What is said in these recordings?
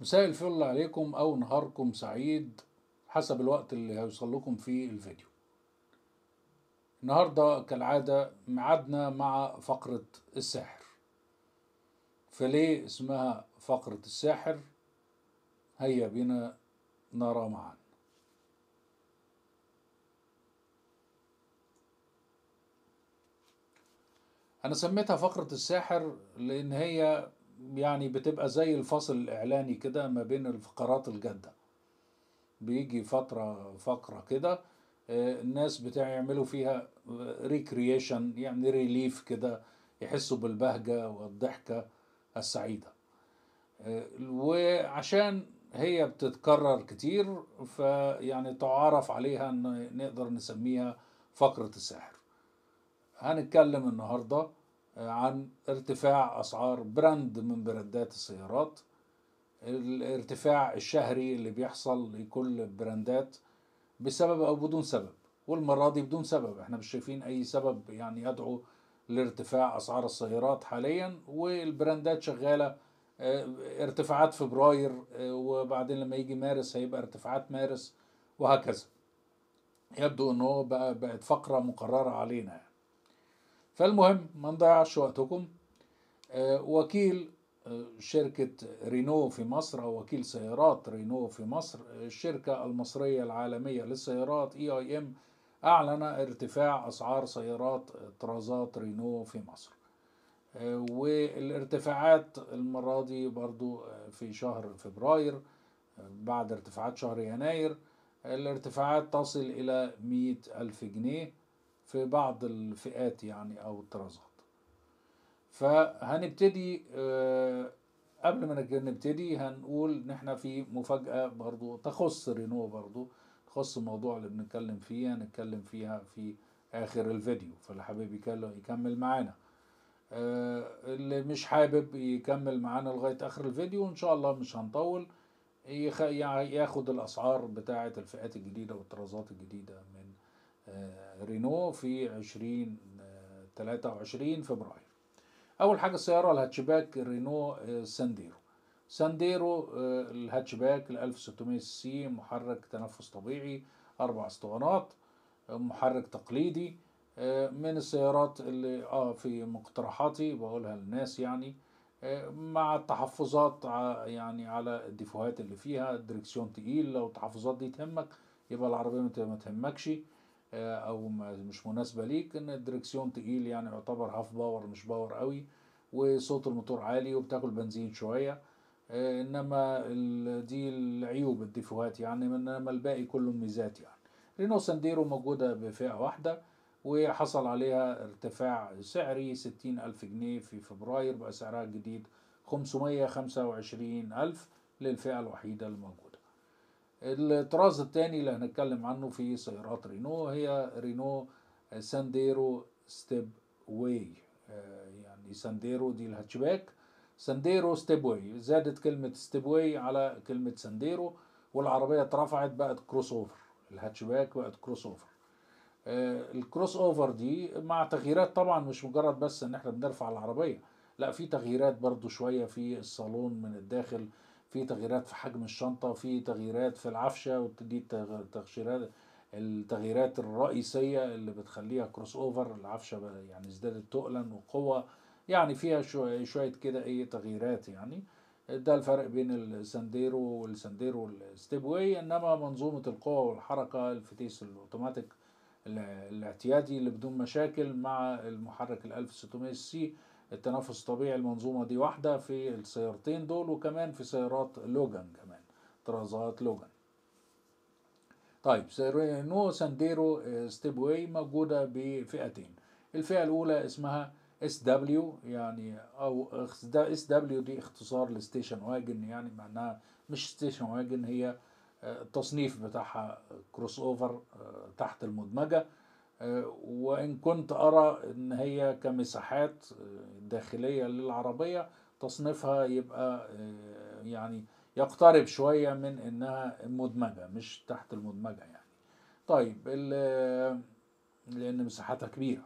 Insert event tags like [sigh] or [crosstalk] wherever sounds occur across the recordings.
مساء الفل عليكم او نهاركم سعيد حسب الوقت اللي هيوصل لكم فيه الفيديو النهارده كالعاده ميعادنا مع فقره الساحر فليه اسمها فقره الساحر هيا بنا نرى معا انا سميتها فقره الساحر لان هي يعني بتبقى زي الفصل الإعلاني كده ما بين الفقرات الجادة بيجي فترة فقرة كده آه، الناس بتعملوا فيها ريكرييشن آه، يعني ريليف كده يحسوا بالبهجة والضحكة السعيدة آه، وعشان هي بتتكرر كتير فيعني تعرف عليها ان نقدر نسميها فقرة الساحر هنتكلم النهاردة عن ارتفاع اسعار براند من براندات السيارات الارتفاع الشهري اللي بيحصل لكل براندات بسبب او بدون سبب والمره دي بدون سبب احنا مش شايفين اي سبب يعني يدعو لارتفاع اسعار السيارات حاليا والبراندات شغاله آه، ارتفاعات فبراير آه، وبعدين لما يجي مارس هيبقى ارتفاعات مارس وهكذا يبدو ان هو بقى بقت فقره مقرره علينا يعني. فالمهم ما نضيعش وقتكم آه، وكيل آه، شركة رينو في مصر أو وكيل سيارات رينو في مصر الشركة المصرية العالمية للسيارات اي اي ام أعلن ارتفاع أسعار سيارات طرازات رينو في مصر آه، والارتفاعات المرة دي برضو في شهر فبراير بعد ارتفاعات شهر يناير الارتفاعات تصل إلى مئة ألف جنيه في بعض الفئات يعني او الطرازات فهنبتدي آه، قبل ما نبتدي هنقول ان احنا في مفاجأة برضو تخص رينو برضو تخص الموضوع اللي بنتكلم فيه هنتكلم فيها في اخر الفيديو فاللي حابب يكمل معانا آه، اللي مش حابب يكمل معانا لغاية اخر الفيديو ان شاء الله مش هنطول ياخد الاسعار بتاعة الفئات الجديدة والطرازات الجديدة من آه، رينو في 20 23 آه، فبراير اول حاجه السياره الهاتشباك رينو آه، سانديرو سانديرو الهاتشباك ال 1600 سي محرك تنفس طبيعي اربع اسطوانات محرك تقليدي من السيارات اللي اه في مقترحاتي بقولها للناس يعني مع التحفظات يعني على الديفوهات اللي فيها دريكسيون تقيل لو التحفظات دي تهمك يبقى العربيه ما تهمكش آه، او مش مناسبه ليك ان الدركسيون تقيل يعني يعتبر هاف باور مش باور قوي وصوت الموتور عالي وبتاكل بنزين شويه آه، انما دي العيوب الديفوهات يعني انما الباقي كله ميزات يعني رينو سانديرو موجوده بفئه واحده وحصل عليها ارتفاع سعري ستين ألف جنيه في فبراير بقى سعرها الجديد خمسمية خمسة وعشرين ألف للفئة الوحيدة الموجودة الطراز الثاني اللي هنتكلم عنه في سيارات رينو هي رينو سانديرو ستيب واي آه، يعني سانديرو دي الهاتشباك سانديرو ستيب واي زادت كلمة ستيب واي على كلمة سانديرو والعربية اترفعت بقت كروس اوفر الهاتشباك بقت كروس اوفر آه، الكروس اوفر دي مع تغييرات طبعا مش مجرد بس ان احنا بنرفع العربية لا في تغييرات برضو شوية في الصالون من الداخل في تغييرات في حجم الشنطة في تغييرات في العفشة ودي التغييرات التغييرات الرئيسية اللي بتخليها كروس اوفر العفشة يعني ازدادت تقلا وقوة يعني فيها شوية, شوية كده ايه تغييرات يعني ده الفرق بين السانديرو والسانديرو والستيب واي انما منظومة القوة والحركة الفتيس الاوتوماتيك الاعتيادي اللي بدون مشاكل مع المحرك ال 1600 سي التنافس الطبيعي المنظومة دي واحدة في السيارتين دول وكمان في سيارات لوجان كمان طرازات لوجان طيب رينو سانديرو ستيب واي موجودة بفئتين الفئة الأولى اسمها اس دبليو يعني او اس دبليو دي اختصار لستيشن واجن يعني معناها مش ستيشن واجن هي التصنيف بتاعها كروس اوفر آه، تحت المدمجه آه، وإن كنت أرى إن هي كمساحات آه، داخلية للعربية تصنيفها يبقى آه، يعني يقترب شوية من إنها مدمجة مش تحت المدمجة يعني طيب لأن مساحتها كبيرة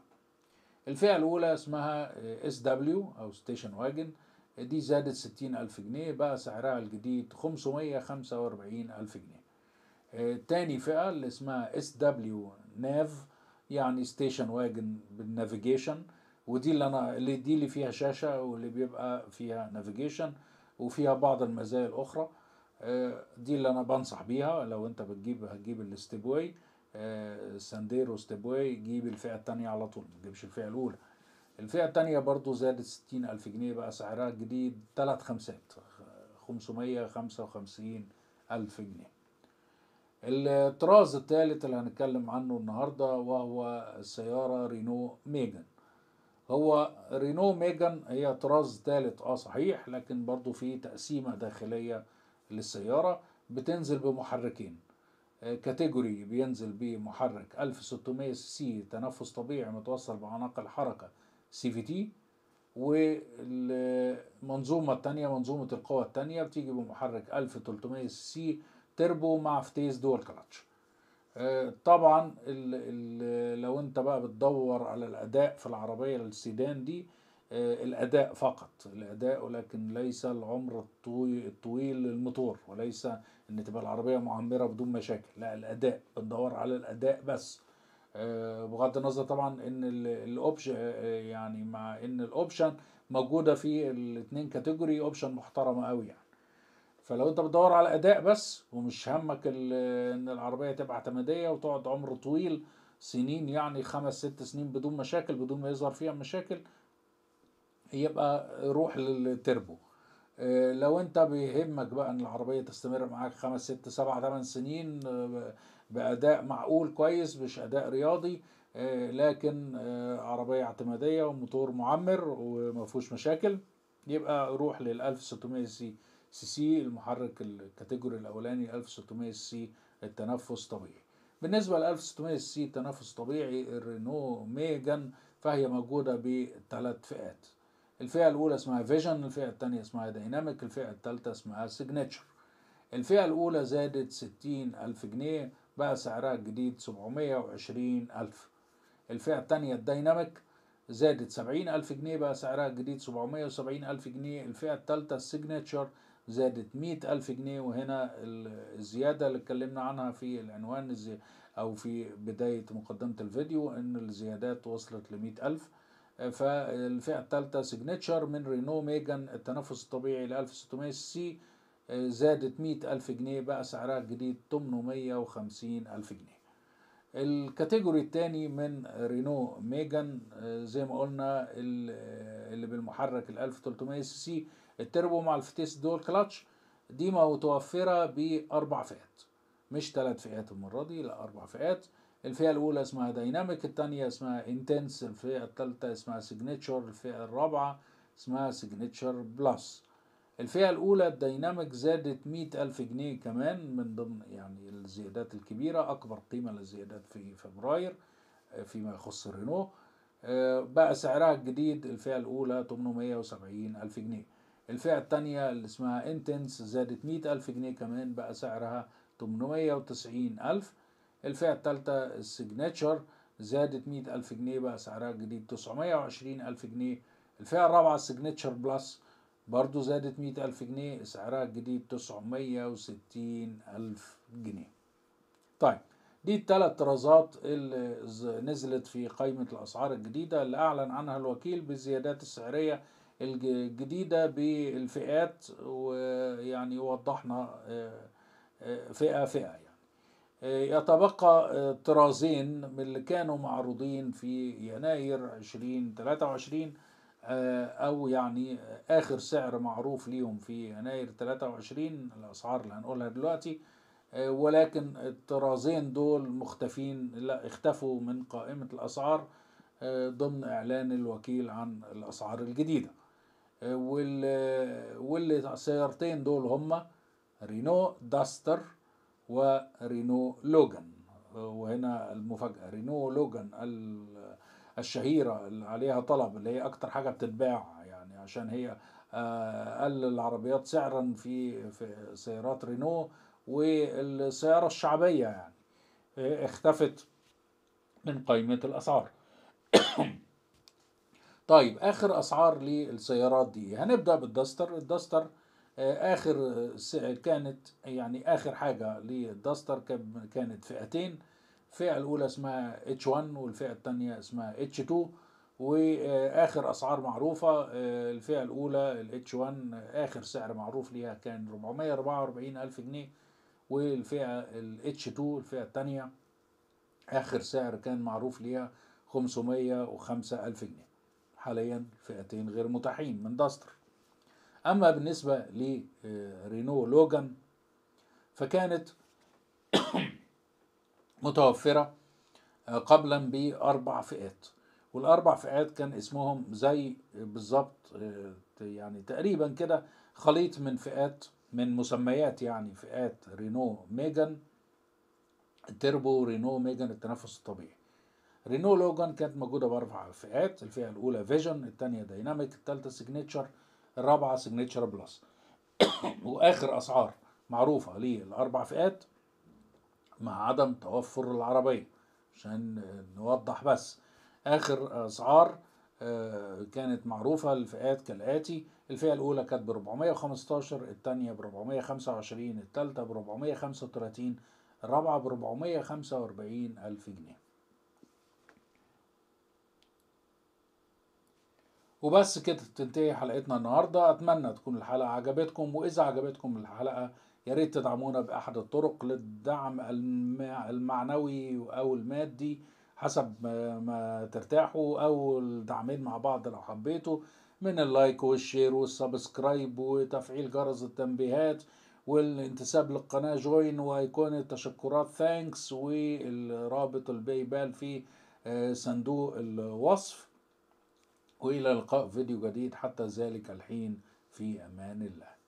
الفئة الأولى اسمها اس دبليو أو ستيشن واجن دي زادت ستين ألف جنيه بقى سعرها الجديد خمسمية خمسة وأربعين ألف جنيه تاني فئة اللي اسمها اس دبليو ناف يعني ستيشن واجن بالنافيجيشن ودي اللي انا اللي دي اللي فيها شاشه واللي بيبقى فيها نافيجيشن وفيها بعض المزايا الاخرى آه، دي اللي انا بنصح بيها لو انت بتجيب هتجيب الاستيبوي آه، سانديرو ستيبواي جيب الفئه الثانيه على طول ما تجيبش الفئه الاولى الفئه الثانيه برضو زادت ستين الف جنيه بقى سعرها الجديد ثلاث خمسات خمسمية خمسة وخمسين الف جنيه الطراز الثالث اللي هنتكلم عنه النهاردة وهو السيارة رينو ميجان هو رينو ميجان هي طراز ثالث اه صحيح لكن برضو في تقسيمة داخلية للسيارة بتنزل بمحركين آه، كاتيجوري بينزل بمحرك 1600 سي سي تنفس طبيعي متوصل بعناق الحركة سي في تي والمنظومة التانية منظومة القوى التانية بتيجي بمحرك 1300 سي سي تربو مع فتيس دول كلتش آه، طبعا الـ الـ لو انت بقى بتدور على الاداء في العربيه السيدان دي آه، الاداء فقط الاداء ولكن ليس العمر الطويل, الطويل للموتور وليس ان تبقى العربيه معمره بدون مشاكل لا الاداء بندور على الاداء بس آه، بغض النظر طبعا ان الاوبشن يعني مع ان الاوبشن موجوده في الاثنين كاتيجوري اوبشن محترمه قوي يعني فلو انت بتدور على اداء بس ومش همك ان العربيه تبقى اعتماديه وتقعد عمر طويل سنين يعني خمس ست سنين بدون مشاكل بدون ما يظهر فيها مشاكل يبقى روح للتربو آه، لو انت بيهمك بقى ان العربية تستمر معاك خمس ست سبع ثمان سنين آه، بأداء معقول كويس مش أداء رياضي آه، لكن عربية اعتمادية وموتور معمر ومفهوش مشاكل يبقى روح للألف ستمائة سي سي سي المحرك الكاتيجوري الاولاني 1600 سي التنفس طبيعي بالنسبه ل 1600 سي التنفس طبيعي الرينو ميجان فهي موجوده بثلاث فئات الفئه الاولى اسمها فيجن الفئه الثانيه اسمها دايناميك الفئه الثالثه اسمها سيجنتشر الفئه الاولى زادت 60 الف جنيه بقى سعرها الجديد 720 الف الفئه الثانيه الدايناميك زادت 70 الف جنيه بقى سعرها الجديد 770 الف جنيه الفئه الثالثه السيجنتشر زادت مئة ألف جنيه وهنا الزيادة اللي اتكلمنا عنها في العنوان أو في بداية مقدمة الفيديو إن الزيادات وصلت لمئة ألف فالفئة الثالثة سيجنتشر من رينو ميجان التنفس الطبيعي ل 1600 سي آه، زادت مئة ألف جنيه بقى سعرها الجديد 850 ألف جنيه الكاتيجوري الثاني من رينو ميجان آه، زي ما قلنا آه، اللي بالمحرك ال 1300 سي التربو مع الفتيس دول كلاتش دي متوفرة بأربع فئات مش ثلاث فئات المرة دي لا أربع فئات الفئة الأولى اسمها دايناميك الثانية اسمها انتنس الفئة الثالثة اسمها سيجنتشر الفئة الرابعة اسمها سيجنتشر بلس الفئة الأولى الدايناميك زادت مئة ألف جنيه كمان من ضمن يعني الزيادات الكبيرة أكبر قيمة للزيادات في فبراير آه، فيما يخص رينو آه، بقى سعرها الجديد الفئة الأولى 870 ألف جنيه الفئة الثانية اللي اسمها انتنس زادت مئة ألف جنيه كمان بقى سعرها تمنمية وتسعين ألف الفئة الثالثة السيجنتشر زادت مئة ألف جنيه بقى سعرها الجديد تسعمية وعشرين ألف جنيه الفئة الرابعة السيجنتشر بلس برضو زادت مئة ألف جنيه سعرها الجديد تسعمية وستين ألف جنيه طيب دي الثلاث طرازات اللي نزلت في قائمة الأسعار الجديدة اللي أعلن عنها الوكيل بالزيادات السعرية الجديدة بالفئات ويعني وضحنا آه، آه، فئة فئة يعني آه، يتبقى طرازين من اللي كانوا معروضين في يناير 2023 أو يعني آخر سعر معروف ليهم في يناير 23 الأسعار اللي هنقولها دلوقتي ولكن الطرازين دول مختفين لا اختفوا من قائمة الأسعار ضمن إعلان الوكيل عن الأسعار الجديدة والسيارتين دول هما رينو داستر ورينو لوجان وهنا المفاجأة رينو لوجان الشهيرة اللي عليها طلب اللي هي أكتر حاجة بتتباع يعني عشان هي آه، قل العربيات سعرا في, في سيارات رينو والسيارة الشعبية يعني آه، اختفت من قائمة الأسعار [coughs] طيب اخر اسعار للسيارات دي هنبدا بالدستر الدستر آه، اخر كانت يعني اخر حاجه للدستر كانت فئتين الفئه الاولى اسمها اتش 1 والفئه الثانيه اسمها اتش 2 واخر اسعار معروفه آه، الفئه الاولى الاتش 1 اخر سعر معروف ليها كان 444 الف جنيه والفئه الاتش 2 الفئه الثانيه اخر سعر كان معروف ليها 505 الف جنيه حاليا فئتين غير متاحين من داستر اما بالنسبه لرينو لوجان فكانت [coughs] متوفره آه، قبلا باربع فئات والاربع فئات كان اسمهم زي بالظبط آه، يعني تقريبا كده خليط من فئات من مسميات يعني فئات رينو ميجان التربو رينو ميجان التنفس الطبيعي رينو لوجان كانت موجوده باربع فئات الفئه الاولى فيجن الثانيه دايناميك الثالثه سيجنتشر الرابعه سيجنتشر بلس [coughs] واخر اسعار معروفه للاربع فئات مع عدم توفر العربيه عشان نوضح بس اخر اسعار آه، كانت معروفه للفئات كالاتي الفئه الاولى كانت ب 415 الثانيه ب 425 الثالثه ب 435 الرابعه ب 445 الف جنيه وبس كده تنتهي حلقتنا النهاردة أتمنى تكون الحلقة عجبتكم وإذا عجبتكم الحلقة يا ريت تدعمونا بأحد الطرق للدعم المعنوي أو المادي حسب ما ترتاحوا أو الدعمين مع بعض لو حبيتوا من اللايك والشير والسبسكرايب وتفعيل جرس التنبيهات والانتساب للقناة جوين وأيقونة تشكرات ثانكس والرابط الباي بال في آه، صندوق الوصف وإلى لقاء فيديو جديد حتى ذلك الحين في أمان الله